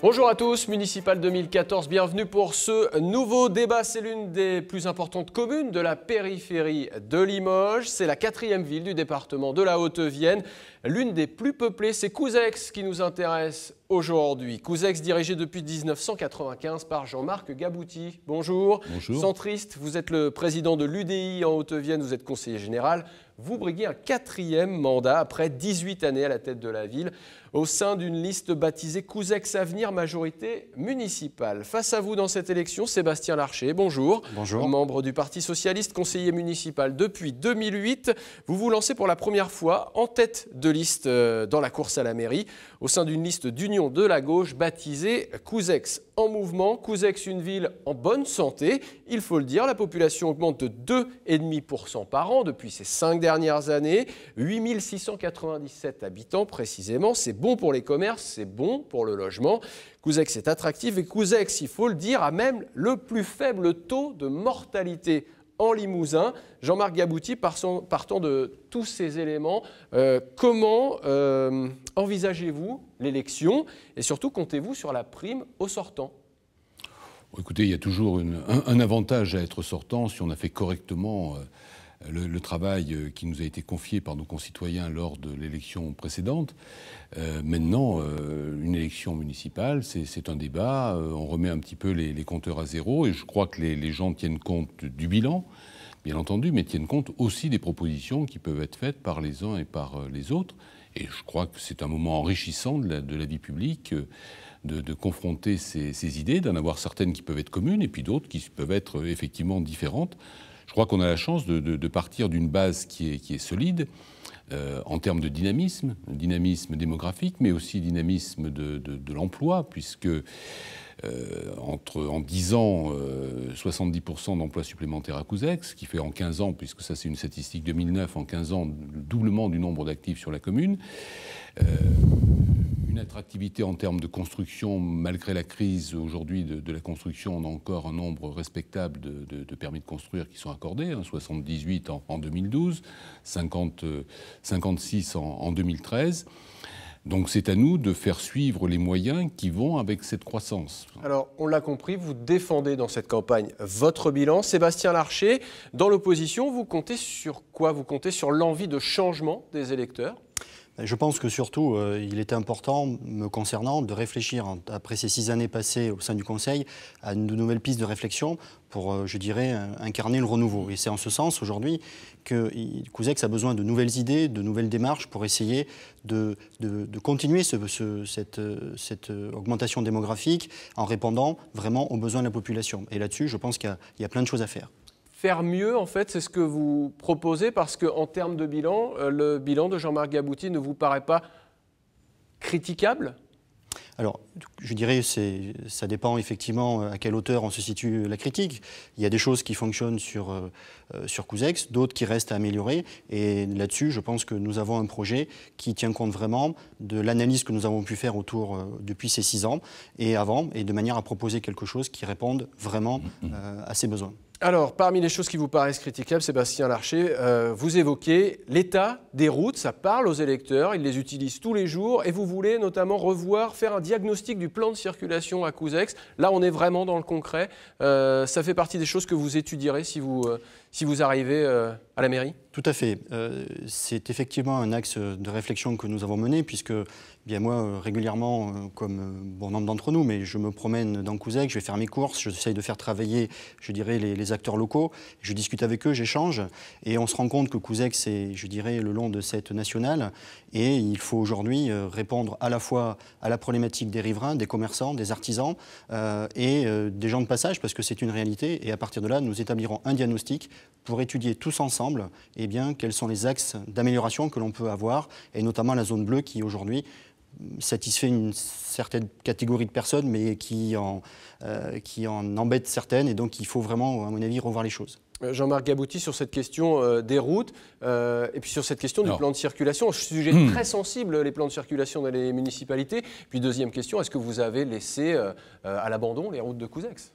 Bonjour à tous, Municipal 2014, bienvenue pour ce nouveau débat. C'est l'une des plus importantes communes de la périphérie de Limoges. C'est la quatrième ville du département de la Haute-Vienne, l'une des plus peuplées. C'est Couzex qui nous intéresse aujourd'hui. Couzex dirigé depuis 1995 par Jean-Marc Gabouti. Bonjour. Bonjour. Centriste, vous êtes le président de l'UDI en Haute-Vienne, vous êtes conseiller général. Vous briguez un quatrième mandat après 18 années à la tête de la ville au sein d'une liste baptisée Couzex Avenir Majorité Municipale. Face à vous dans cette élection, Sébastien Larcher, bonjour. Bonjour. Membre du Parti Socialiste, conseiller municipal depuis 2008, vous vous lancez pour la première fois en tête de liste euh, dans la course à la mairie, au sein d'une liste d'union de la gauche baptisée Couzex en mouvement. Couzex, une ville en bonne santé, il faut le dire, la population augmente de 2,5% par an depuis ces cinq dernières années, 8697 habitants précisément, c'est pour les commerces, c'est bon pour le logement. Couzex est attractif et Couzex, il faut le dire, a même le plus faible taux de mortalité en Limousin. Jean-Marc Gabouti, partant de tous ces éléments, euh, comment euh, envisagez-vous l'élection et surtout comptez-vous sur la prime au sortant Écoutez, il y a toujours un, avantage à être sortant si on a fait correctement. Euh, le, travail euh, qui nous a été confié par nos concitoyens lors de l'élection précédente. Euh, maintenant, euh, une élection municipale, c'est un débat. on remet un petit peu les, compteurs à zéro et je crois que les, gens tiennent compte du bilan, bien entendu, mais tiennent compte aussi des propositions qui peuvent être faites par les uns et par les autres. Et je crois que c'est un moment enrichissant de la, vie publique. De, confronter ces idées, d'en avoir certaines qui peuvent être communes et puis d'autres qui peuvent être effectivement différentes. Je crois qu'on a la chance de, partir d'une base qui est, solide. Euh, en termes de dynamisme, dynamisme démographique, mais aussi dynamisme de, de l'emploi, puisque euh, entre, en 10 ans, 70% euh, d'emplois supplémentaires à Couzex, ce qui fait en 15 ans, puisque ça c'est une statistique 2009, en 15 ans, le doublement du nombre d'actifs sur la commune. Euh, une attractivité en termes de construction, malgré la crise aujourd'hui de, la construction, on a encore un nombre respectable de, permis de construire qui sont accordés, 78 hein, en, 2012, 50, 56 en 2013. Donc c'est à nous de faire suivre les moyens qui vont avec cette croissance. Alors on l'a compris, vous défendez dans cette campagne votre bilan. Sébastien Larcher, dans l'opposition, vous comptez sur quoi Vous comptez sur l'envie de changement des électeurs je pense que surtout, euh, il était important, me concernant, de réfléchir, après ces six années passées au sein du Conseil, à une nouvelle piste de réflexion pour, euh, je dirais, incarner le renouveau. Et c'est en ce sens, aujourd'hui, que Cousex a besoin de nouvelles idées, de nouvelles démarches pour essayer de, continuer cette, euh, augmentation démographique en répondant vraiment aux besoins de la population. Et là-dessus, je pense qu'il y a plein de choses à faire faire mieux, en fait, c'est ce que vous proposez, parce qu'en termes de bilan, euh, le bilan de Jean-Marc Gabouti ne vous paraît pas critiquable alors, je dirais, ça dépend effectivement euh, à quelle hauteur on se situe la critique. Il y a des choses qui fonctionnent euh, sur, Couzex, d'autres qui restent à améliorer. Et là-dessus, je pense que nous avons un projet qui tient compte vraiment de l'analyse que nous avons pu faire autour depuis ces six ans et avant, et de manière à proposer quelque chose qui réponde vraiment mm-hmm. à ces besoins. Alors, parmi les choses qui vous paraissent critiquables, Sébastien Larcher, euh, vous évoquez l'état des routes, ça parle aux électeurs, ils les utilisent tous les jours, et vous voulez notamment revoir, faire un diagnostic du plan de circulation à Couzex. Là, on est vraiment dans le concret. Euh, ça fait partie des choses que vous étudierez si vous, euh, si vous arrivez euh, à la mairie Tout à fait. Euh, c'est effectivement un axe de réflexion que nous avons mené, puisque bien moi, euh, régulièrement, comme bon nombre d'entre nous, mais je me promène dans Couzec, je vais faire mes courses, j'essaye de faire travailler, je dirais, les, acteurs locaux, je discute avec eux, j'échange, et on se rend compte que Couzec, c'est, je dirais, le long de cette nationale, et il faut aujourd'hui répondre à la fois à la problématique des riverains, des commerçants, des artisans, et des gens de passage, parce que c'est une réalité, et à partir de là, nous établirons un diagnostic pour étudier tous ensemble eh bien, quels sont les axes d'amélioration que l'on peut avoir, et notamment la zone bleue qui aujourd'hui satisfait une certaine catégorie de personnes, mais qui en, euh, qui en embête certaines. Et donc, il faut vraiment, à mon avis, revoir les choses. Euh, Jean-Marc Gabouti, sur cette question euh, des routes et puis sur cette question du plan de circulation, sujet hmm. très sensible, les plans de circulation dans les municipalités. Puis deuxième question, est-ce que vous avez laissé à l'abandon les routes de Couzex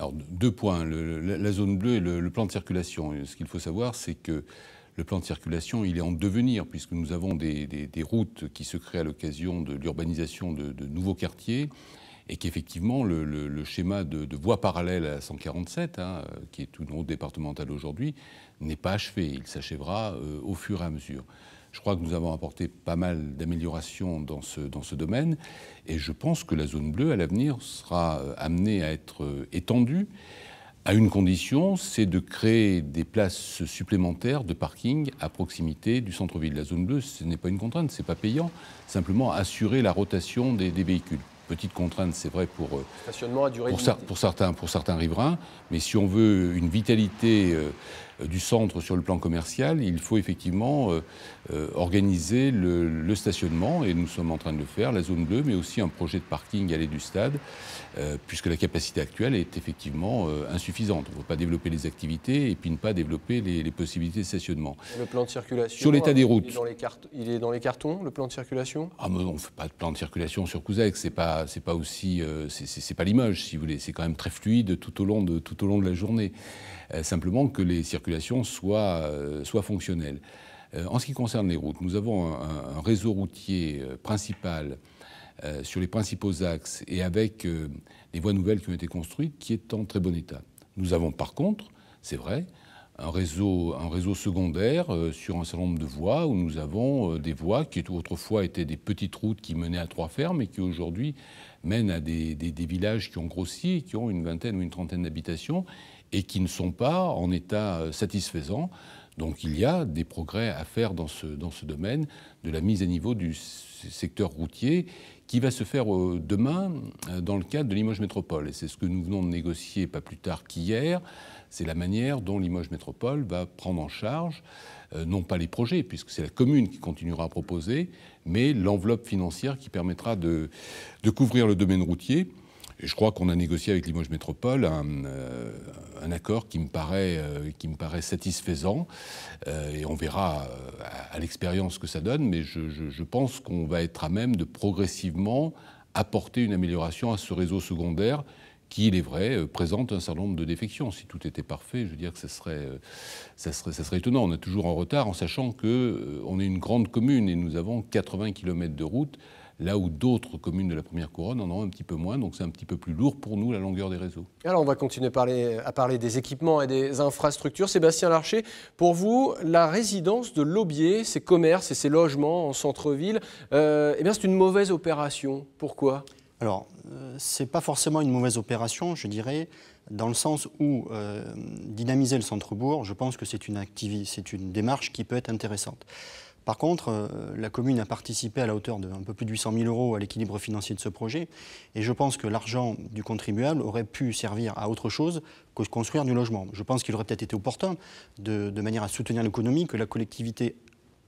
alors deux points, la, zone bleue et le, plan de circulation. Ce qu'il faut savoir, c'est que le plan de circulation, il est en devenir, puisque nous avons des, routes qui se créent à l'occasion de l'urbanisation de, nouveaux quartiers, et qu'effectivement, le, schéma de, voie parallèle à 147, hein, qui est une route départementale aujourd'hui, n'est pas achevé. Il s'achèvera euh, au fur et à mesure. Je crois que nous avons apporté pas mal d'améliorations dans ce, dans ce domaine et je pense que la zone bleue à l'avenir sera euh, amenée à être euh, étendue à une condition, c'est de créer des places supplémentaires de parking à proximité du centre-ville. La zone bleue, ce n'est pas une contrainte, ce n'est pas payant, simplement assurer la rotation des, véhicules. Petite contrainte, c'est vrai pour, euh, Stationnement à pour, certains, pour certains riverains, mais si on veut une vitalité du centre sur le plan commercial, il faut effectivement euh, euh, organiser le, stationnement, et nous sommes en train de le faire, la zone bleue, mais aussi un projet de parking à l'aide du stade, euh, puisque la capacité actuelle est effectivement insuffisante. On ne peut pas développer les activités et puis ne pas développer les, possibilités de stationnement. Le plan de circulation Sur l'état des routes. Il est, dans les cartons, le plan de circulation ah, On ne fait pas de plan de circulation sur Couzec, c'est pas, pas aussi, c'est pas l'image, si vous voulez, c'est quand même très fluide tout au long de, tout au long de la journée. simplement que les circulations soit, euh, soit fonctionnelle. Euh, en ce qui concerne les routes, nous avons un, réseau routier euh, principal sur les principaux axes et avec les voies nouvelles qui ont été construites qui est en très bon état. Nous avons par contre, c'est vrai, un réseau, secondaire sur un certain nombre de voies où nous avons des voies qui autrefois étaient des petites routes qui menaient à trois fermes et qui aujourd'hui mènent à des, des, villages qui ont grossi et qui ont une vingtaine ou une trentaine d'habitations et qui ne sont pas en état euh, satisfaisant. Donc il y a des progrès à faire dans ce, domaine de la mise à niveau du secteur routier qui va se faire euh, demain euh, dans le cadre de Limoges Métropole. Et c'est ce que nous venons de négocier pas plus tard qu'hier. C'est la manière dont Limoges Métropole va prendre en charge, non pas les projets, puisque c'est la commune qui continuera à proposer, mais l'enveloppe financière qui permettra de couvrir le domaine routier je crois qu'on a négocié avec Limoges Métropole un, euh, accord qui me paraît, euh, qui me paraît satisfaisant. Euh, et on verra à, l'expérience l'expérience que ça donne, mais je, pense qu'on va être à même de progressivement apporter une amélioration à ce réseau secondaire qui, il est vrai, présente un certain nombre de défections. Si tout était parfait, je veux dire que ce serait, ça serait, étonnant. On est toujours en retard en sachant qu'on est une grande commune et nous avons 80 km de route là où d'autres communes de la première couronne en ont un petit peu moins, donc c'est un petit peu plus lourd pour nous la longueur des réseaux. Alors on va continuer à parler, des équipements et des infrastructures. Sébastien Larcher, pour vous, la résidence de Laubier, ses commerces et ses logements en centre-ville, euh, eh bien c'est une mauvaise opération. Pourquoi alors, euh, c'est ce pas forcément une mauvaise opération, je dirais, dans le sens où euh, dynamiser le centre-bourg, je pense que c'est une, une démarche qui peut être intéressante. Par contre, euh, la commune a participé à la hauteur d'un peu plus de 800 000 euros à l'équilibre financier de ce projet. Et je pense que l'argent du contribuable aurait pu servir à autre chose que construire du logement. Je pense qu'il aurait peut-être été opportun, de manière à soutenir l'économie, que la collectivité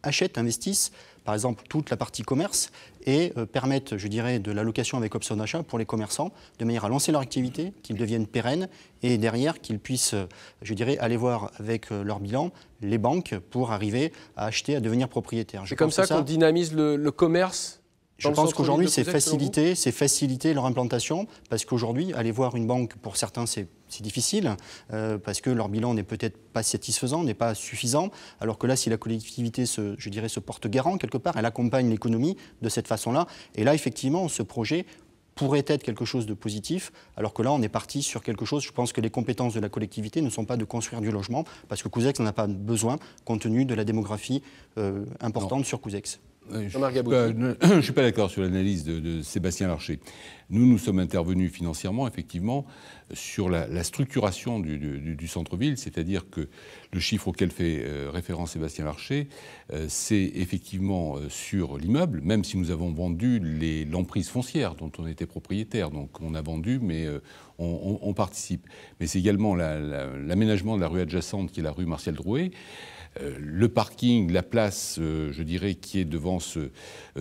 achètent, investissent, par exemple, toute la partie commerce et euh, permettent, je dirais, de l'allocation avec option d'achat pour les commerçants, de manière à lancer leur activité, qu'ils deviennent pérennes et derrière qu'ils puissent, euh, je dirais, aller voir avec euh, leur bilan les banques pour arriver à acheter, à devenir propriétaire. C'est comme ça, qu'on dynamise le, commerce je pense qu'aujourd'hui, c'est faciliter, c'est faciliter leur implantation, parce qu'aujourd'hui, aller voir une banque, pour certains, c'est c'est difficile, euh, parce que leur bilan n'est peut-être pas satisfaisant, n'est pas suffisant, alors que là, si la collectivité, se, je dirais, se porte garant quelque part, elle accompagne l'économie de cette façon-là, et là, effectivement, ce projet pourrait être quelque chose de positif, alors que là, on est parti sur quelque chose, je pense que les compétences de la collectivité ne sont pas de construire du logement, parce que Cousex n'en a pas besoin, compte tenu de la démographie euh, importante sur Cousex. Euh, je ne suis pas, d'accord sur l'analyse de, Sébastien Larcher. Nous, nous sommes intervenus financièrement, effectivement, sur la, structuration du, centre-ville, c'est-à-dire que le chiffre auquel fait euh, référence Sébastien Larcher, euh, c'est effectivement sur l'immeuble, même si nous avons vendu l'emprise foncière dont on était propriétaire. Donc on a vendu, mais on, participe. Mais c'est également l'aménagement de la rue adjacente, qui est la rue Martial Drouet. Euh, le parking, la place, euh, je dirais, qui est devant euh,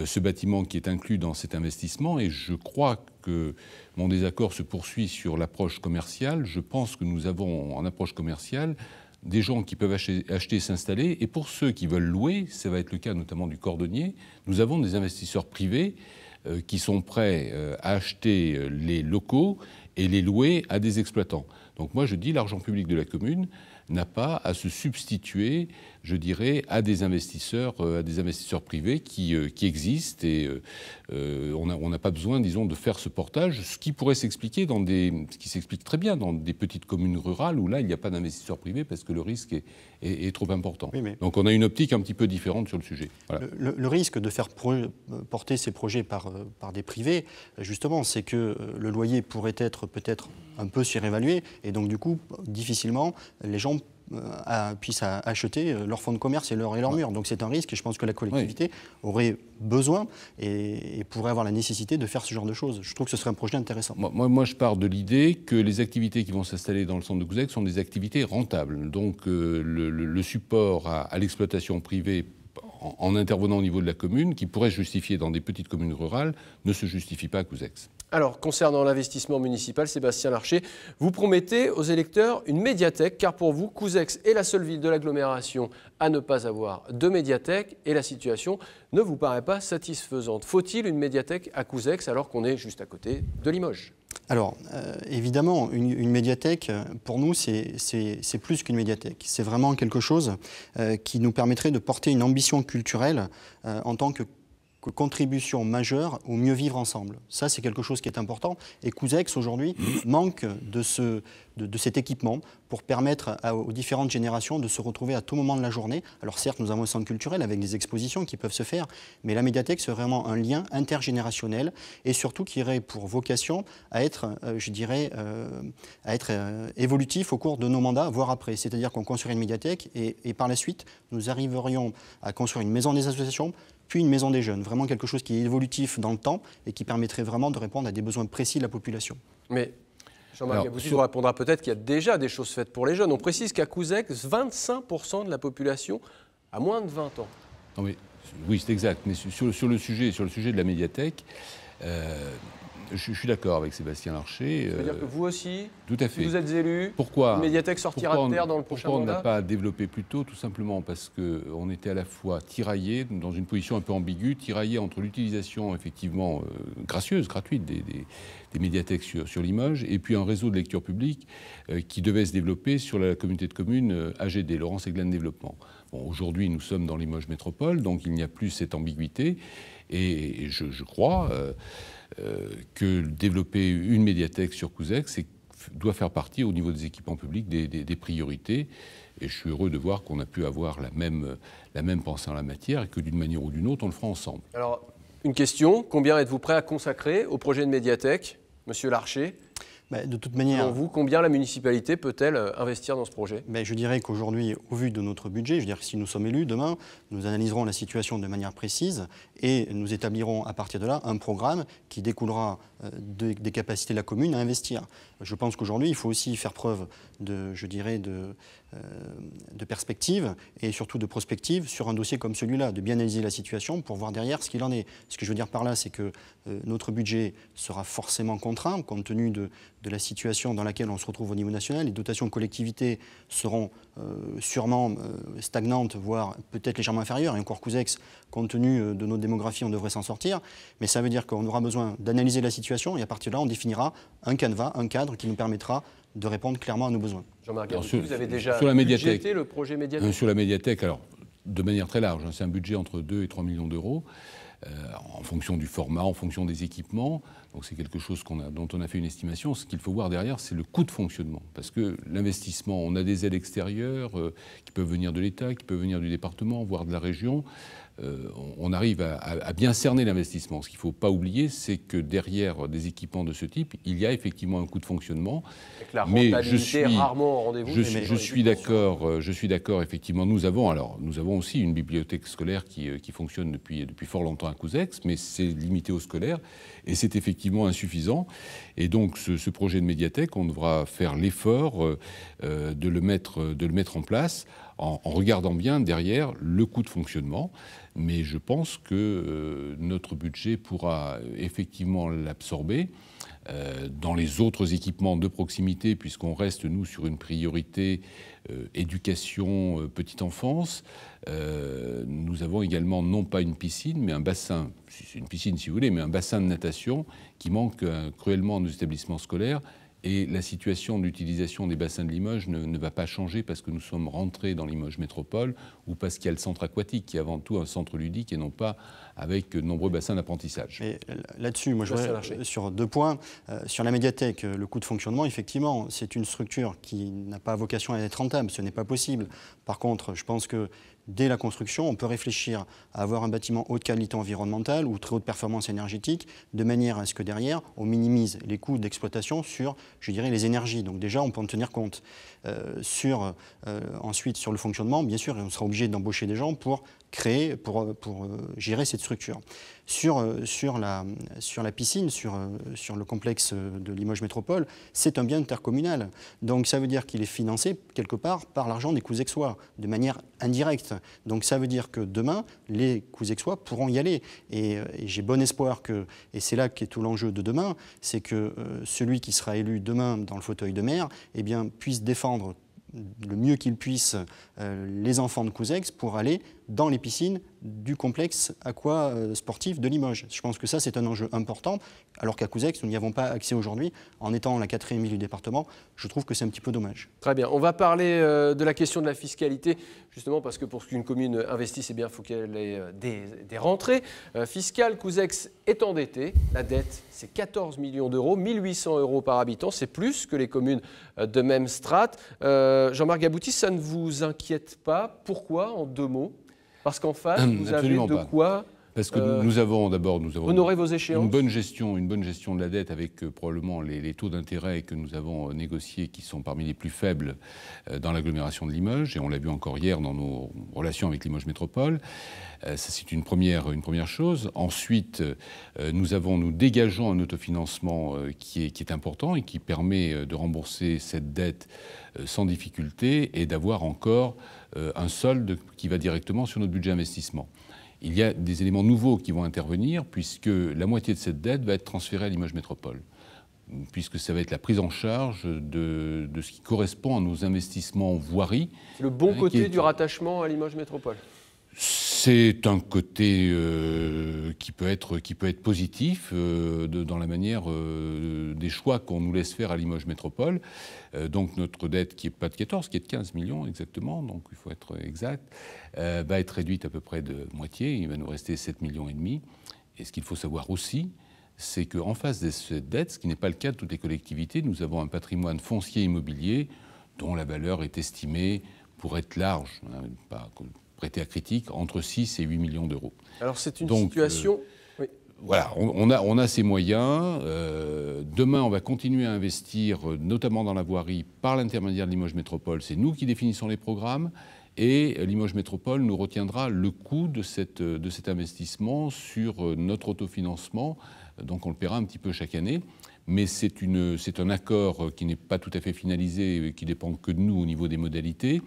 ce, bâtiment qui est inclus dans cet investissement. Et je crois que mon désaccord se poursuit sur l'approche commerciale. Je pense que nous avons en approche commerciale des gens qui peuvent acheter et s'installer. Et pour ceux qui veulent louer, ça va être le cas notamment du cordonnier, nous avons des investisseurs privés qui sont prêts à acheter les locaux et les louer à des exploitants. Donc moi je dis l'argent public de la commune, n'a pas à se substituer je dirais, à des investisseurs, euh, à des investisseurs privés qui, euh, qui existent et euh, on n'a pas besoin, disons, de faire ce portage, ce qui pourrait s'expliquer dans des, ce qui s'explique très bien dans des petites communes rurales où là il n'y a pas d'investisseurs privés parce que le risque est, trop important. Donc on a une optique un petit peu différente sur le sujet. Le, risque de faire porter ces projets par, par des privés, justement, c'est que le loyer pourrait être peut-être un peu surévalué et donc du coup difficilement les gens euh, puissent acheter euh, leur fonds de commerce et leur, et leur mur. Donc c'est un risque et je pense que la collectivité aurait besoin et, pourrait avoir la nécessité de faire ce genre de choses. Je trouve que ce serait un projet intéressant. Moi, je pars de l'idée que les activités qui vont s'installer dans le centre de Gouzec sont des activités rentables. Donc euh, le, support à, l'exploitation privée en, intervenant au niveau de la commune, qui pourrait justifier dans des petites communes rurales, ne se justifie pas à Couzex. Alors, concernant l'investissement municipal, Sébastien Larcher, vous promettez aux électeurs une médiathèque, car pour vous, Couzex est la seule ville de l'agglomération à ne pas avoir de médiathèque, et la situation ne vous paraît pas satisfaisante. Faut-il une médiathèque à Couzex, alors qu'on est juste à côté de Limoges alors, euh, évidemment, une, médiathèque, pour nous, c'est plus qu'une médiathèque. C'est vraiment quelque chose euh, qui nous permettrait de porter une ambition culturelle euh, en tant que contribution majeure au mieux vivre ensemble. Ça, c'est quelque chose qui est important. Et Cousex, aujourd'hui, manque de, ce, de, cet équipement pour permettre aux différentes générations de se retrouver à tout moment de la journée. Alors certes, nous avons un centre culturel avec des expositions qui peuvent se faire, mais la médiathèque, c'est vraiment un lien intergénérationnel et surtout qui aurait pour vocation à être, euh, je dirais, euh, à être euh, évolutif au cours de nos mandats, voire après. C'est-à-dire qu'on construirait une médiathèque et par la suite, nous arriverions à construire une maison des associations, puis une maison des jeunes. Vraiment quelque chose qui est évolutif dans le temps et qui permettrait vraiment de répondre à des besoins précis de la population. Mais Jean-Marc vous répondra peut-être qu'il y a déjà des choses faites pour les jeunes. On précise qu'à Couzec, 25% de la population a moins de 20 ans. Non mais, oui, c'est exact. Mais sur, le sujet, sur le sujet de la médiathèque, euh, je, suis d'accord avec Sébastien Larcher. C'est-à-dire euh, que vous aussi, tout à fait. vous êtes élu. Pourquoi Médiathèque sortira de terre dans le prochain Pourquoi on n'a pas développé plus tôt Tout simplement parce qu'on était à la fois tiraillé, dans une position un peu ambiguë, tiraillé entre l'utilisation effectivement euh, gracieuse, gratuite des, médiathèques sur, l'image Limoges, et puis un réseau de lecture publique euh, qui devait se développer sur la communauté de communes AGD, Laurence et Eglane Développement. Aujourd'hui, nous sommes dans Limoges Métropole, donc il n'y a plus cette ambiguïté. Et, je crois euh, que développer une médiathèque sur c'est doit faire partie au niveau des équipements publics des, priorités. Et je suis heureux de voir qu'on a pu avoir la même, la même pensée en la matière et que d'une manière ou d'une autre, on le fera ensemble. Alors, une question, combien êtes-vous prêt à consacrer au projet de médiathèque, Monsieur Larcher bah, de toute manière. vous, combien la municipalité peut-elle euh, investir dans ce projet Je dirais qu'aujourd'hui, au vu de notre budget, je veux dire que si nous sommes élus, demain, nous analyserons la situation de manière précise et nous établirons à partir de là un programme qui découlera euh, des capacités de la commune à investir. Je pense qu'aujourd'hui, il faut aussi faire preuve de, je dirais, euh, de, perspective et surtout de prospective sur un dossier comme celui-là, de bien analyser la situation pour voir derrière ce qu'il en est. Ce que je veux dire par là, c'est que notre budget sera forcément contraint compte tenu de, de la situation dans laquelle on se retrouve au niveau national. Les dotations collectivités seront euh, sûrement euh, stagnantes, voire peut-être légèrement inférieures. Et encore Cousex, compte tenu euh, de notre démographie, on devrait s'en sortir. Mais ça veut dire qu'on aura besoin d'analyser la situation et à partir de là, on définira un canevas, un cadre qui nous permettra de répondre clairement à nos besoins. Jean-Marc, vous avez déjà sur la médiathèque, le projet médiathèque Sur la médiathèque, alors, de manière très large, hein, c'est un budget entre 2 et 3 millions d'euros. en fonction du format, en fonction des équipements. Donc c'est quelque chose qu'on a, dont on a fait une estimation. Ce qu'il faut voir derrière, c'est le coût de fonctionnement. Parce que l'investissement, on a des aides extérieures euh, qui peuvent venir de l'État, qui peuvent venir du département, voire de la région. Euh, on arrive à, bien cerner l'investissement. Ce qu'il ne faut pas oublier, c'est que derrière des équipements de ce type, il y a effectivement un coût de fonctionnement. mais je suis rarement rendez-vous. Je, suis, d'accord. Euh, je suis d'accord. Effectivement, nous avons alors nous avons aussi une bibliothèque scolaire qui, fonctionne depuis fort longtemps à Couzex, mais c'est limité au scolaire et c'est effectivement insuffisant. Et donc ce, projet de médiathèque, on devra faire l'effort euh, euh, de, le mettre, de le mettre en place en, regardant bien derrière le coût de fonctionnement. Mais je pense que euh, notre budget pourra effectivement l'absorber. Euh, dans les autres équipements de proximité, puisqu'on reste, nous, sur une priorité euh, éducation euh, petite enfance, nous avons également non pas une piscine, mais un bassin, une piscine si vous voulez, mais un bassin de natation qui manque cruellement nos établissements scolaires. Et la situation d'utilisation des bassins de Limoges ne, ne, va pas changer parce que nous sommes rentrés dans Limoges Métropole ou parce qu'il y a le centre aquatique qui est avant tout un centre ludique et non pas avec de nombreux bassins d'apprentissage. Là-dessus, moi je voudrais euh, sur deux points. Euh, sur la médiathèque, euh, le coût de fonctionnement, effectivement, c'est une structure qui n'a pas vocation à être rentable, ce n'est pas possible. Par contre, je pense que dès la construction, on peut réfléchir à avoir un bâtiment haute qualité environnementale ou très haute performance énergétique, de manière à ce que derrière, on minimise les coûts d'exploitation sur, je dirais, les énergies. Donc déjà, on peut en tenir compte. sur, ensuite, sur le fonctionnement, bien sûr, on sera obligé d'embaucher des gens pour créé pour, pour euh, gérer cette structure. Sur, euh, sur, la, sur la piscine, sur, euh, sur le complexe de Limoges Métropole, c'est un bien intercommunal. Donc ça veut dire qu'il est financé quelque part par l'argent des Cousexois, de manière indirecte. Donc ça veut dire que demain, les Cousexois pourront y aller. Et, j'ai bon espoir que, et c'est là qu'est tout l'enjeu de demain, c'est que celui qui sera élu demain dans le fauteuil de maire eh bien, puisse défendre le mieux qu'il puisse les enfants de Cousex pour aller dans les piscines du complexe aquasportif euh, sportif de Limoges. Je pense que ça, c'est un enjeu important, alors qu'à Couzex, nous n'y avons pas accès aujourd'hui. En étant la quatrième ville du département, je trouve que c'est un petit peu dommage. Très bien. On va parler euh, de la question de la fiscalité, justement parce que pour qu'une commune investisse, bien, il faut qu'elle ait euh, des, rentrées fiscales. Couzex est endetté. La dette, c'est 14 millions d'euros, 1800 euros par habitant. C'est plus que les communes de même strate. Jean-Marc Gabouti, ça ne vous inquiète pas Pourquoi, en deux mots parce qu'en fait, hum, vous avez de quoi parce que euh, nous avons d'abord nous avons une bonne gestion, une bonne gestion de la dette avec euh, probablement les, taux d'intérêt que nous avons euh, négociés qui sont parmi les plus faibles dans l'agglomération de Limoges et on l'a vu encore hier dans nos relations avec Limoges Métropole. ça c'est une première une première chose. Ensuite, nous avons nous dégageons un autofinancement qui est qui est important et qui permet de rembourser cette dette sans difficulté et d'avoir encore un solde qui va directement sur notre budget investissement il y a des éléments nouveaux qui vont intervenir, puisque la moitié de cette dette va être transférée à Limoges Métropole, puisque ça va être la prise en charge de, ce qui correspond à nos investissements voiries. Le bon hein, côté du rattachement à Limoges Métropole c'est un côté euh, qui, peut être, positif euh, dans la manière euh, des choix qu'on nous laisse faire à Limoges Métropole. donc notre dette, qui n'est pas de 14, qui est de 15 millions exactement, donc il faut être exact, va être réduite à peu près de moitié. Il va nous rester 7 millions et demi. Et ce qu'il faut savoir aussi, c'est qu'en face de cette dette, ce qui n'est pas le cas de toutes les collectivités, nous avons un patrimoine foncier immobilier dont la valeur est estimée pour être large, hein, pas prêté à critique, entre 6 et 8 millions d'euros. Alors c'est une situation... Euh, voilà, on, a, on ces moyens. Euh, demain, on va continuer à investir, euh, notamment dans la voirie, par l'intermédiaire de Limoges Métropole. C'est nous qui définissons les programmes. Et Limoges Métropole nous retiendra le coût de, cette, de cet investissement sur notre autofinancement. Donc on le paiera un petit peu chaque année mais c'est un accord qui n'est pas tout à fait finalisé et qui dépend que de nous au niveau des modalités.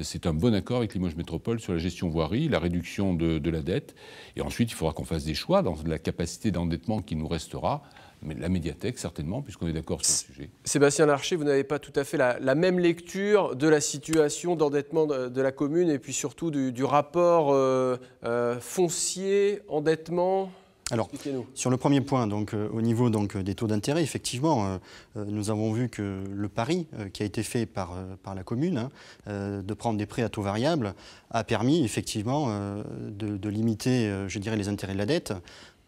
C'est un bon accord avec Limoges Métropole sur la gestion voirie, la réduction de, la dette. Et ensuite, il faudra qu'on fasse des choix dans la capacité d'endettement qui nous restera. Mais la médiathèque, certainement, puisqu'on est d'accord sur le sujet. Sébastien Larcher, vous n'avez pas tout à fait la, même lecture de la situation d'endettement de, la commune et puis surtout du, rapport euh, euh, foncier-endettement alors, sur le premier point, donc, euh, au niveau euh, des taux d'intérêt, effectivement, euh, nous avons vu que le pari qui a été fait par, la commune hein, de prendre des prêts à taux variable a permis effectivement de, de, limiter, je dirais, les intérêts de la dette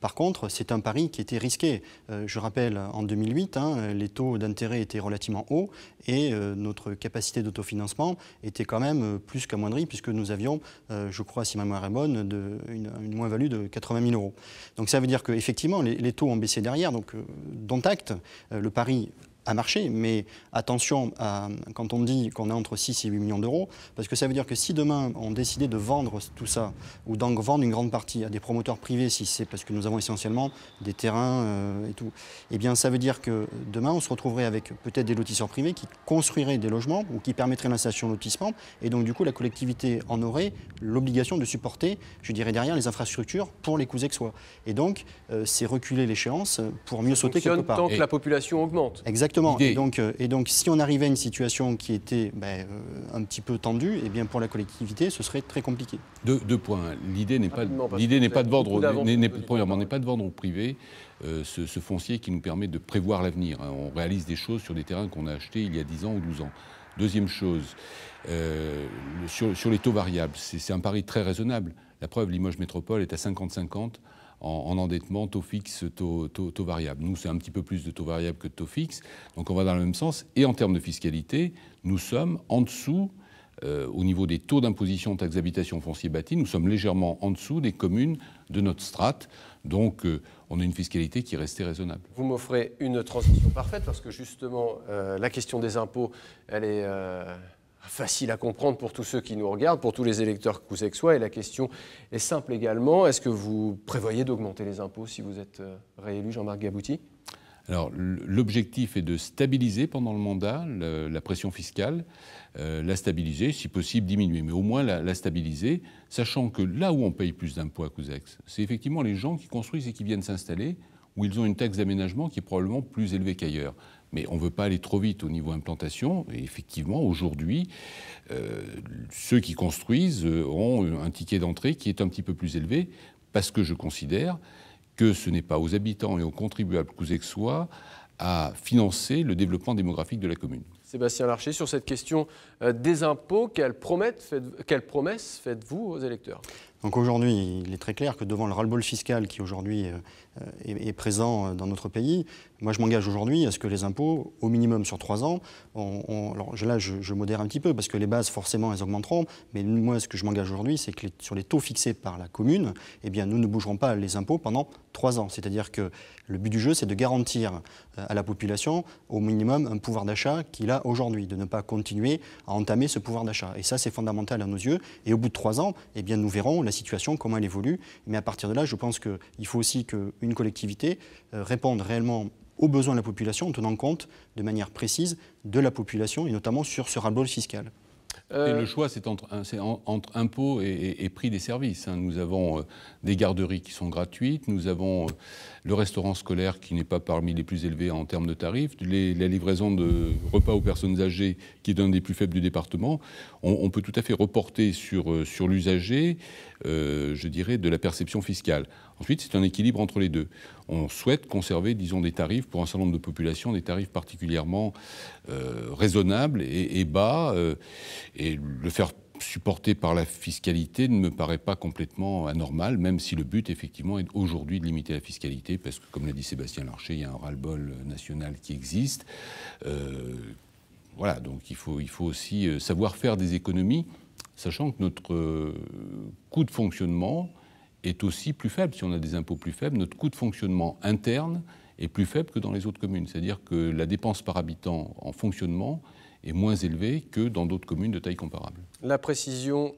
par contre, c'est un pari qui était risqué. Euh, je rappelle, en 2008, hein, les taux d'intérêt étaient relativement hauts et euh, notre capacité d'autofinancement était quand même euh, plus qu'amoindrie puisque nous avions, je crois, si ma mémoire est bonne, une, moins-value de 80 000 euros. Donc ça veut dire qu'effectivement, les, les taux ont baissé derrière, donc dont acte. le pari à marcher, mais attention quand on dit qu'on est entre 6 et 8 millions d'euros, parce que ça veut dire que si demain on décidait de vendre tout ça, ou d'en vendre une grande partie à des promoteurs privés, si c'est parce que nous avons essentiellement des terrains euh, et tout, eh bien ça veut dire que demain on se retrouverait avec peut-être des lotisseurs privés qui construiraient des logements ou qui permettraient l'installation de lotissement, et donc du coup la collectivité en aurait l'obligation de supporter, je dirais derrière, les infrastructures pour les soit. Et donc euh, c'est reculer l'échéance pour mieux sauter quelque part. tant que la population augmente. Exactement. Exactement. Euh, et donc, si on arrivait à une situation qui était ben, euh, un petit peu tendue, et eh bien, pour la collectivité, ce serait très compliqué. Deux, points. L'idée n'est pas, de vendre, n'est pas de vendre au privé. Euh, ce, foncier qui nous permet de prévoir l'avenir. Hein, on réalise des choses sur des terrains qu'on a achetés il y a 10 ans ou 12 ans. Deuxième chose, sur, les taux variables, c'est un pari très raisonnable. La preuve, Limoges Métropole est à 50-50 en, endettement, taux fixe, taux, variable. Nous, c'est un petit peu plus de taux variable que de taux fixe, donc on va dans le même sens. Et en termes de fiscalité, nous sommes en dessous, euh, au niveau des taux d'imposition taxes d'habitation foncier bâti, nous sommes légèrement en dessous des communes de notre strate. Donc, euh, on a une fiscalité qui restait raisonnable. Vous m'offrez une transition parfaite parce que justement, euh, la question des impôts, elle est facile à comprendre pour tous ceux qui nous regardent, pour tous les électeurs soit Et la question est simple également. Est-ce que vous prévoyez d'augmenter les impôts si vous êtes euh, réélu, Jean-Marc Gabouti alors, l'objectif est de stabiliser pendant le mandat la pression fiscale, euh, la stabiliser, si possible diminuer, mais au moins la, stabiliser, sachant que là où on paye plus d'impôts à Cousex, c'est effectivement les gens qui construisent et qui viennent s'installer, où ils ont une taxe d'aménagement qui est probablement plus élevée qu'ailleurs. Mais on ne veut pas aller trop vite au niveau implantation. Et effectivement, aujourd'hui, euh, ceux qui construisent euh, ont un ticket d'entrée qui est un petit peu plus élevé parce que je considère que ce n'est pas aux habitants et aux contribuables soit, à financer le développement démographique de la commune. Sébastien Larcher, sur cette question euh, des impôts, quelles promesses faites-vous aux électeurs donc aujourd'hui, il est très clair que devant le ras-le-bol fiscal qui aujourd'hui est présent dans notre pays, moi, je m'engage aujourd'hui à ce que les impôts, au minimum sur trois ans, on, alors là, je, modère un petit peu parce que les bases, forcément, elles augmenteront. Mais moi, ce que je m'engage aujourd'hui, c'est que sur les taux fixés par la commune, eh bien, nous ne bougerons pas les impôts pendant trois ans. C'est-à-dire que le but du jeu, c'est de garantir euh, à la population, au minimum, un pouvoir d'achat qu'il a aujourd'hui, de ne pas continuer à entamer ce pouvoir d'achat. Et ça, c'est fondamental à nos yeux. Et au bout de trois ans, eh bien, nous verrons la situation, comment elle évolue. Mais à partir de là, je pense qu'il faut aussi qu'une collectivité euh, réponde réellement aux besoins de la population en tenant compte de manière précise de la population et notamment sur ce ras fiscal. Et euh, le choix, c'est entre, entre, impôts et, et, prix des services. Hein. Nous avons euh, des garderies qui sont gratuites, nous avons euh, le restaurant scolaire qui n'est pas parmi les plus élevés en termes de tarifs, la livraison de repas aux personnes âgées qui est un des plus faibles du département. On, peut tout à fait reporter sur, euh, sur l'usager, euh, je dirais, de la perception fiscale. Ensuite, c'est un équilibre entre les deux. On souhaite conserver, disons, des tarifs pour un certain nombre de populations, des tarifs particulièrement euh, raisonnables et, bas, et le faire supporté par la fiscalité ne me paraît pas complètement anormal, même si le but, effectivement, est aujourd'hui de limiter la fiscalité, parce que, comme l'a dit Sébastien Larcher, il y a un ras-le-bol euh, national qui existe. Euh, voilà, donc il faut, il faut aussi euh, savoir faire des économies, sachant que notre coût de fonctionnement est aussi plus faible. Si on a des impôts plus faibles, notre coût de fonctionnement interne est plus faible que dans les autres communes. C'est-à-dire que la dépense par habitant en fonctionnement est moins élevé que dans d'autres communes de taille comparable. La précision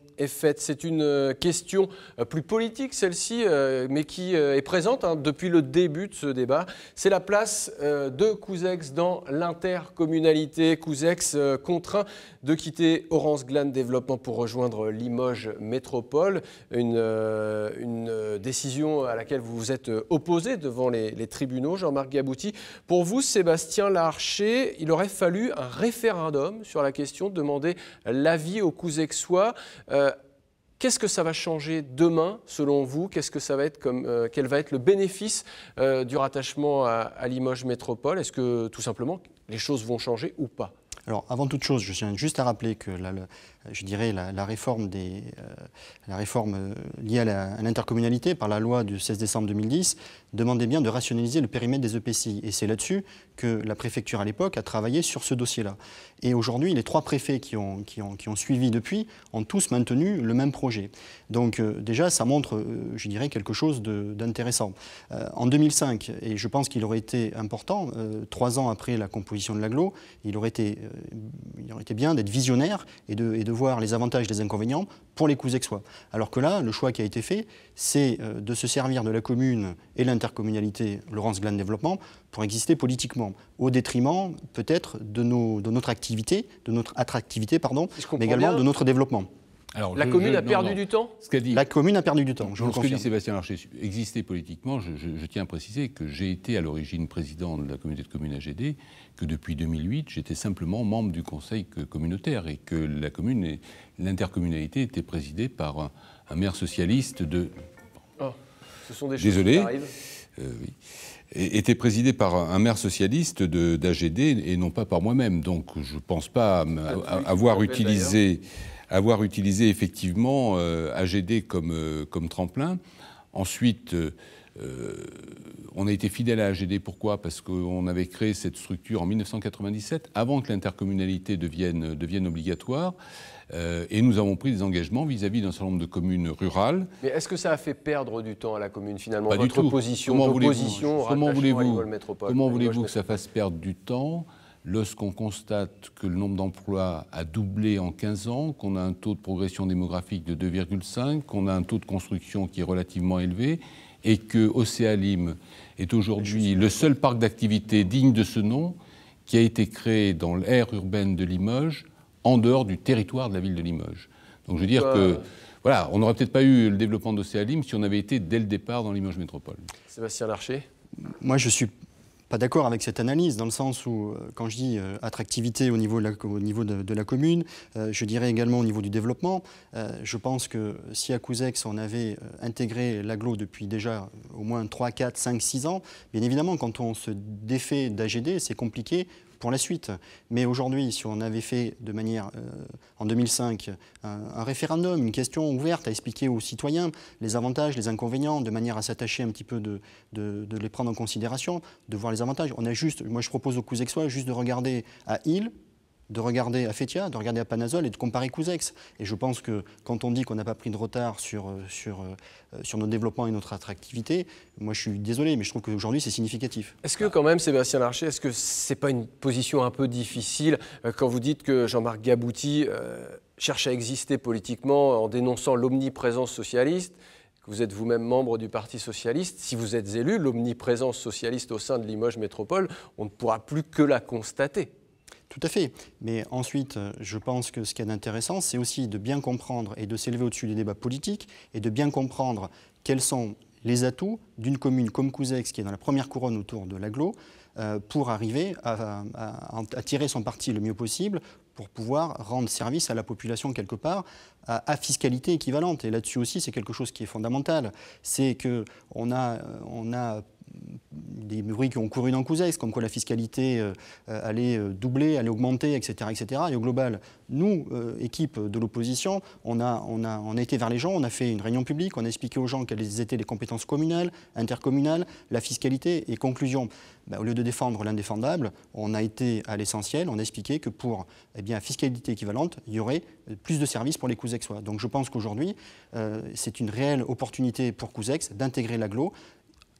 c'est une euh, question euh, plus politique, celle-ci, euh, mais qui est présente hein, depuis le début de ce débat. C'est la place de Couzex dans l'intercommunalité. Couzex contraint de quitter Orange Glane Développement pour rejoindre Limoges Métropole. Une, une décision à laquelle vous vous êtes opposé devant les, tribunaux, Jean-Marc Gabouti. Pour vous, Sébastien Larcher, il aurait fallu un référendum sur la question, demander l'avis aux Couzexois. Qu'est-ce que ça va changer demain, selon vous quest que ça va être comme, euh, quel va être le bénéfice euh, du rattachement à, Limoges Métropole Est-ce que tout simplement les choses vont changer ou pas Alors, avant toute chose, je tiens juste à rappeler que la, je dirais, la, réforme, des, euh, la réforme euh, liée à l'intercommunalité par la loi du 16 décembre 2010 demandait bien de rationaliser le périmètre des EPCI. Et c'est là-dessus que la préfecture à l'époque a travaillé sur ce dossier-là. Et aujourd'hui, les trois préfets qui ont, qui, ont, suivi depuis ont tous maintenu le même projet. Donc euh, déjà, ça montre, je dirais, quelque chose d'intéressant. en 2005, et je pense qu'il aurait été important, trois ans après la composition de l'aglo, il aurait été il aurait été bien d'être visionnaire et de, voir les avantages et les inconvénients pour les Cousexois. Alors que là, le choix qui a été fait, c'est euh, de se servir de la commune et l'intercommunalité Laurence Glande Développement pour exister politiquement, au détriment peut-être de, notre activité, de notre attractivité, pardon, mais également de notre développement la commune a perdu du temps La commune a perdu du temps, je vous Ce que dit Sébastien Marché exister politiquement, je, tiens à préciser que j'ai été à l'origine président de la communauté de communes AGD, que depuis 2008, j'étais simplement membre du conseil communautaire et que la commune, l'intercommunalité était présidée par un, maire socialiste de... Ah, ce sont des Désolé. Euh, était présidée par un maire socialiste d'AGD et non pas par moi-même. Donc je ne pense pas ah, avoir utilisé avoir utilisé effectivement euh, AGD comme, euh, comme tremplin. Ensuite, euh, on a été fidèle à AGD. Pourquoi Parce qu'on avait créé cette structure en 1997, avant que l'intercommunalité devienne, obligatoire. et nous avons pris des engagements vis-à-vis d'un certain nombre de communes rurales. Mais est-ce que ça a fait perdre du temps à la commune finalement Pas Votre position, comment voulez comment voulez-vous que ça fasse perdre du temps lorsqu'on constate que le nombre d'emplois a doublé en 15 ans, qu'on a un taux de progression démographique de 2,5, qu'on a un taux de construction qui est relativement élevé, et que Océalim est aujourd'hui le seul parc d'activité digne de ce nom qui a été créé dans l'aire urbaine de Limoges, en dehors du territoire de la ville de Limoges. Donc je veux dire bah. que... Voilà, on n'aurait peut-être pas eu le développement d'Océalim si on avait été dès le départ dans Limoges Métropole. Sébastien Larcher moi, je suis pas d'accord avec cette analyse, dans le sens où, euh, quand je dis euh, attractivité au niveau de la, au niveau de, la commune, euh, je dirais également au niveau du développement. je pense que si à Couzex, on avait intégré l'aglo depuis déjà au moins 3, 4, 5, 6 ans, bien évidemment, quand on se défait d'AGD, c'est compliqué pour la suite. Mais aujourd'hui, si on avait fait de manière, euh, en 2005, un, référendum, une question ouverte à expliquer aux citoyens les avantages, les inconvénients, de manière à s'attacher un petit peu de, les prendre en considération, de voir les avantages. On a juste, moi je propose aux cousexois juste de regarder à il de regarder à Afetia, de regarder à Panazol et de comparer Cousex. Et je pense que quand on dit qu'on n'a pas pris de retard sur, euh, sur, euh, sur nos développements et notre attractivité, moi je suis désolé, mais je trouve qu'aujourd'hui c'est significatif. Est-ce que quand même, Sébastien Larcher, est-ce que ce n'est pas une position un peu difficile euh, quand vous dites que Jean-Marc Gabouti cherche à exister politiquement en dénonçant l'omniprésence socialiste que vous êtes vous-même membre du Parti socialiste. Si vous êtes élu, l'omniprésence socialiste au sein de Limoges Métropole, on ne pourra plus que la constater. Tout à fait. Mais ensuite, euh, je pense que ce qui est intéressant, c'est aussi de bien comprendre et de s'élever au-dessus des débats politiques et de bien comprendre quels sont les atouts d'une commune comme Couzex, qui est dans la première couronne autour de l'aglo, euh, pour arriver à, tirer son parti le mieux possible pour pouvoir rendre service à la population quelque part à, fiscalité équivalente. Et là-dessus aussi, c'est quelque chose qui est fondamental. C'est qu'on a, on a euh, des bruits qui ont couru dans Couzex, comme quoi la fiscalité euh, euh, allait euh, doubler, allait augmenter, etc., Et au global, nous, équipe de l'opposition, on a, on, a, été vers les gens, on a fait une réunion publique, on a expliqué aux gens quelles étaient les compétences communales, intercommunales, la fiscalité. Et conclusion, ben, au lieu de défendre l'indéfendable, on a été à l'essentiel, on a expliqué que pour eh bien, fiscalité équivalente, il y aurait plus de services pour les Cousexois. Donc je pense qu'aujourd'hui, c'est une réelle opportunité pour Cousex d'intégrer l'aglo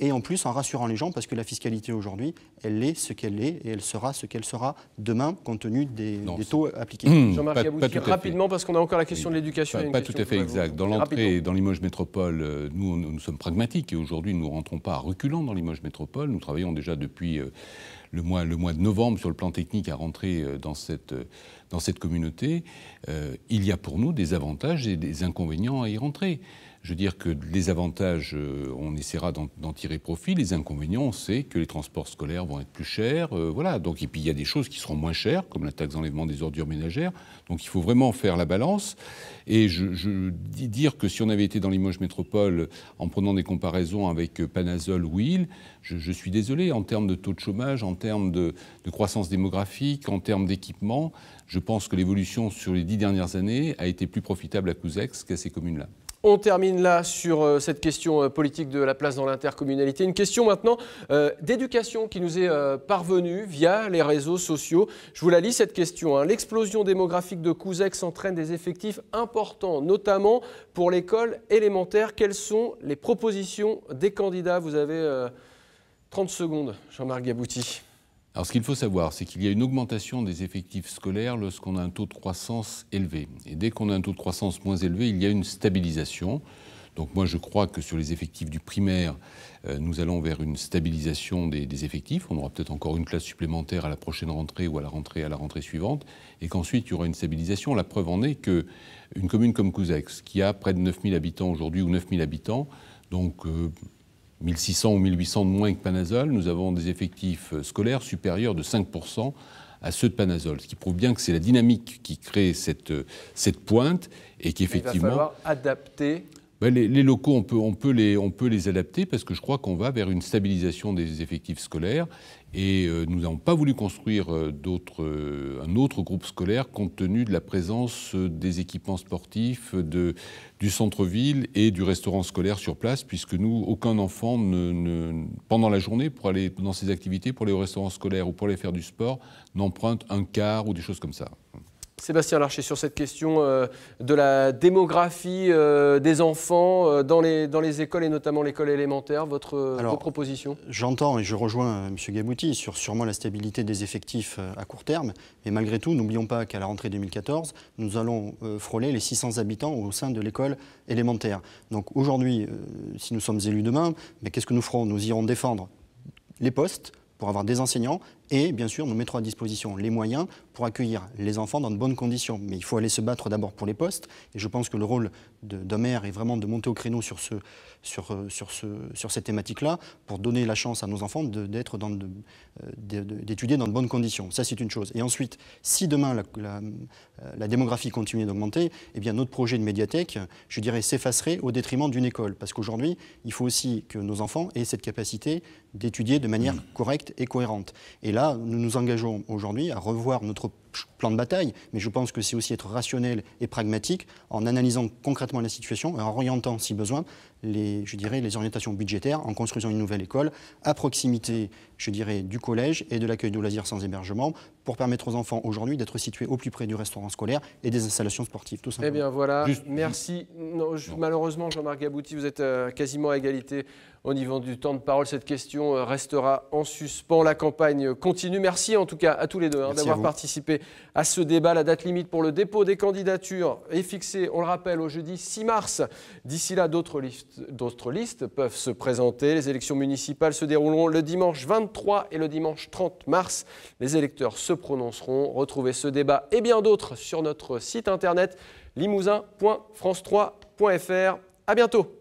et en plus en rassurant les gens parce que la fiscalité aujourd'hui, elle est ce qu'elle est et elle sera ce qu'elle sera demain compte tenu des, taux appliqués. Mmh, Jean-Marc rapidement parce qu'on a encore la question de l'éducation. Pas, pas tout à fait exact. Dans l'entrée, dans Limoges Métropole, euh, nous, nous, sommes pragmatiques et aujourd'hui nous ne rentrons pas reculant dans Limoges Métropole. Nous travaillons déjà depuis euh, le mois, le mois de novembre sur le plan technique à rentrer euh, dans cette, dans cette communauté. il y a pour nous des avantages et des inconvénients à y rentrer. Je veux dire que les avantages, euh, on essaiera d'en tirer profit. Les inconvénients, c'est que les transports scolaires vont être plus chers. Euh, voilà. Donc, et puis, il y a des choses qui seront moins chères, comme la taxe d'enlèvement des ordures ménagères. Donc, il faut vraiment faire la balance. Et je, je dire que si on avait été dans Limoges Métropole en prenant des comparaisons avec euh, Panazol ou je, suis désolé, en termes de taux de chômage, en termes de, de croissance démographique, en termes d'équipement, je pense que l'évolution sur les dix dernières années a été plus profitable à Couzex qu'à ces communes-là. On termine là sur euh, cette question euh, politique de la place dans l'intercommunalité. Une question maintenant euh, d'éducation qui nous est parvenue via les réseaux sociaux. Je vous la lis cette question. Hein. L'explosion démographique de Couzex entraîne des effectifs importants, notamment pour l'école élémentaire. Quelles sont les propositions des candidats Vous avez 30 secondes, Jean-Marc Gabouti. Alors ce qu'il faut savoir, c'est qu'il y a une augmentation des effectifs scolaires lorsqu'on a un taux de croissance élevé. Et dès qu'on a un taux de croissance moins élevé, il y a une stabilisation. Donc moi, je crois que sur les effectifs du primaire, euh, nous allons vers une stabilisation des, effectifs. On aura peut-être encore une classe supplémentaire à la prochaine rentrée ou à la rentrée à la rentrée suivante, et qu'ensuite il y aura une stabilisation. La preuve en est que une commune comme Couzex, qui a près de 9000 habitants aujourd'hui ou 9000 habitants, donc euh, 1600 ou 1800 de moins que Panazol, nous avons des effectifs euh, scolaires supérieurs de 5% à ceux de Panazol, ce qui prouve bien que c'est la dynamique qui crée cette, euh, cette pointe et qu'effectivement... Il va falloir adapter ben, les, locaux, on peut, les, adapter parce que je crois qu'on va vers une stabilisation des effectifs scolaires et euh, nous n'avons pas voulu construire euh, euh, un autre groupe scolaire compte tenu de la présence des équipements sportifs, du centre-ville et du restaurant scolaire sur place, puisque nous, aucun enfant, pendant la journée, pour aller dans ses activités, pour aller au restaurant scolaire ou pour aller faire du sport, n'emprunte un quart ou des choses comme ça. Sébastien Larcher, sur cette question euh, de la démographie euh, des enfants euh, dans, les, écoles et notamment l'école élémentaire, votre, proposition ?– J'entends et je rejoins M. Gabouti sur sûrement la stabilité des effectifs à court terme, mais malgré tout, n'oublions pas qu'à la rentrée 2014, nous allons frôler les 600 habitants au sein de l'école élémentaire. Donc aujourd'hui, si nous sommes élus demain, qu'est-ce que nous ferons Nous irons défendre les postes pour avoir des enseignants et bien sûr nous mettrons à disposition les moyens pour accueillir les enfants dans de bonnes conditions. Mais il faut aller se battre d'abord pour les postes, et je pense que le rôle d'un maire est vraiment de monter au créneau sur, ce, sur, euh, sur, ce, sur cette thématique-là, pour donner la chance à nos enfants d'être euh, d'étudier dans de bonnes conditions. Ça, c'est une chose. Et ensuite, si demain euh, la, démographie continue d'augmenter, eh bien notre projet de médiathèque, je dirais, s'effacerait au détriment d'une école. Parce qu'aujourd'hui, il faut aussi que nos enfants aient cette capacité d'étudier de manière mmh. correcte et cohérente. Et là, nous nous engageons aujourd'hui à revoir notre plan de bataille, mais je pense que c'est aussi être rationnel et pragmatique en analysant concrètement la situation et en orientant, si besoin, les, je dirais, les orientations budgétaires en construisant une nouvelle école à proximité, je dirais, du collège et de l'accueil de loisirs sans hébergement pour permettre aux enfants aujourd'hui d'être situés au plus près du restaurant scolaire et des installations sportives, tout Eh bien voilà, merci. Non, Malheureusement, Jean-Marc Gabouti, vous êtes euh, quasiment à égalité au niveau du temps de parole. Cette question euh, restera en suspens. La campagne continue. Merci en tout cas à tous les deux hein, d'avoir participé à ce débat. La date limite pour le dépôt des candidatures est fixée, on le rappelle, au jeudi 6 mars. D'ici là, d'autres listes, peuvent se présenter. Les élections municipales se dérouleront le dimanche 23 et le dimanche 30 mars. Les électeurs se prononceront. Retrouvez ce débat et bien d'autres sur notre site internet limousin.france3.fr. À bientôt.